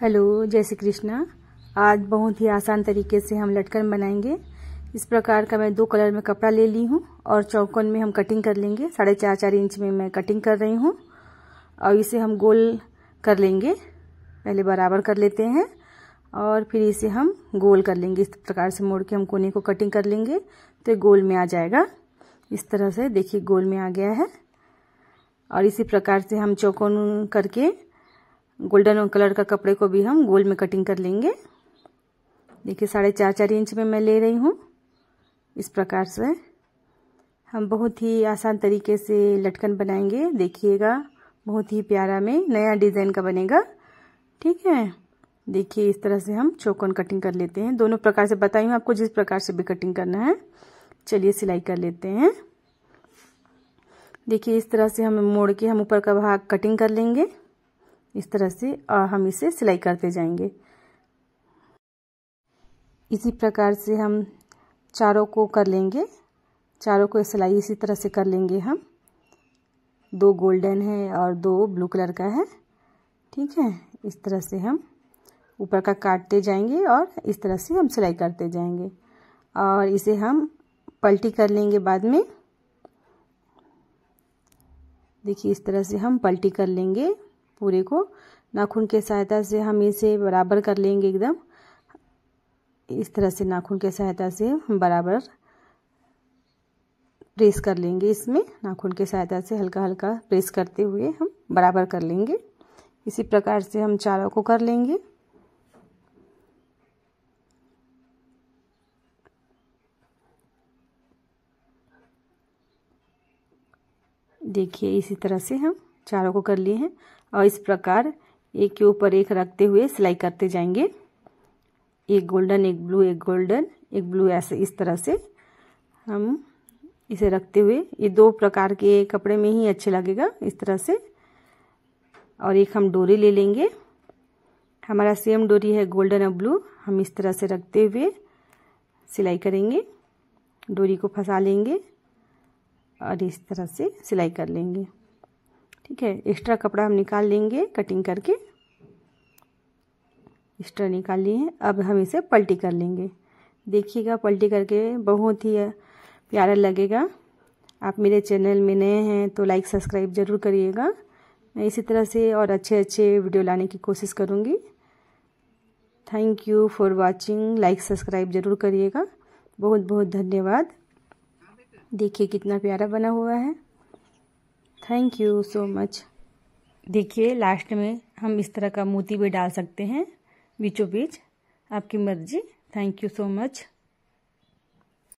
hello जय श्री कृष्णा आज बहुत ही आसान तरीके से हम लटकन बनाएंगे इस प्रकार का मैं दो कलर में कपड़ा ले ली हूँ और चौकोन में हम कटिंग कर लेंगे साढ़े चार चार इंच में मैं कटिंग कर रही हूँ और इसे हम गोल कर लेंगे पहले बराबर कर लेते हैं और फिर इसे हम गोल कर लेंगे इस प्रकार से मोड़ के हम कोने को कटिंग कर लेंगे तो गोल में आ जाएगा इस तरह से देखिए गोल में आ गया है और इसी प्रकार से हम चौकोन करके गोल्डन कलर का कपड़े को भी हम गोल में कटिंग कर लेंगे देखिए साढ़े चार चार इंच में मैं ले रही हूँ इस प्रकार से हम बहुत ही आसान तरीके से लटकन बनाएंगे देखिएगा बहुत ही प्यारा में नया डिज़ाइन का बनेगा ठीक है देखिए इस तरह से हम चौकोन कटिंग कर लेते हैं दोनों प्रकार से बताई हूँ आपको जिस प्रकार से भी कटिंग करना है चलिए सिलाई कर लेते हैं देखिए इस तरह से हम मोड़ के हम ऊपर का भाग कटिंग कर लेंगे इस तरह से हम इसे सिलाई करते जाएंगे इसी प्रकार से हम चारों को कर लेंगे चारों को सिलाई इसी तरह से कर लेंगे हम दो गोल्डन है और दो ब्लू कलर का है ठीक है इस तरह से हम ऊपर का काटते जाएंगे और इस तरह से हम सिलाई करते जाएंगे और इसे हम पलटी कर लेंगे बाद में देखिए इस तरह से हम पलटी कर लेंगे पूरे को नाखून के सहायता से हम इसे बराबर कर लेंगे एकदम इस तरह से नाखून के सहायता से हम बराबर प्रेस कर लेंगे इसमें नाखून के सहायता से हल्का हल्का प्रेस करते हुए हम बराबर कर लेंगे इसी प्रकार से हम चारों को कर लेंगे देखिए इसी तरह से हम चारों को कर लिए हैं और इस प्रकार एक के ऊपर एक रखते हुए सिलाई करते जाएंगे एक गोल्डन एक ब्लू एक गोल्डन एक ब्लू ऐसे इस तरह से हम इसे रखते हुए ये दो प्रकार के कपड़े में ही अच्छे लगेगा इस तरह से और एक हम डोरी ले लेंगे हमारा सेम डोरी है गोल्डन और ब्लू हम इस तरह से रखते हुए सिलाई करेंगे डोरी को फंसा लेंगे और इस तरह से सिलाई कर लेंगे ठीक है एक्स्ट्रा कपड़ा हम निकाल लेंगे कटिंग करके एक्स्ट्रा निकाल लिए हैं अब हम इसे पलटी कर लेंगे देखिएगा पलटी करके बहुत ही प्यारा लगेगा आप मेरे चैनल में नए हैं तो लाइक सब्सक्राइब ज़रूर करिएगा मैं इसी तरह से और अच्छे अच्छे वीडियो लाने की कोशिश करूँगी thank you for watching like subscribe ज़रूर करिएगा बहुत बहुत धन्यवाद देखिए कितना प्यारा बना हुआ है थैंक यू सो मच देखिए लास्ट में हम इस तरह का मोती भी डाल सकते हैं बीचों बीच आपकी मर्जी थैंक यू सो मच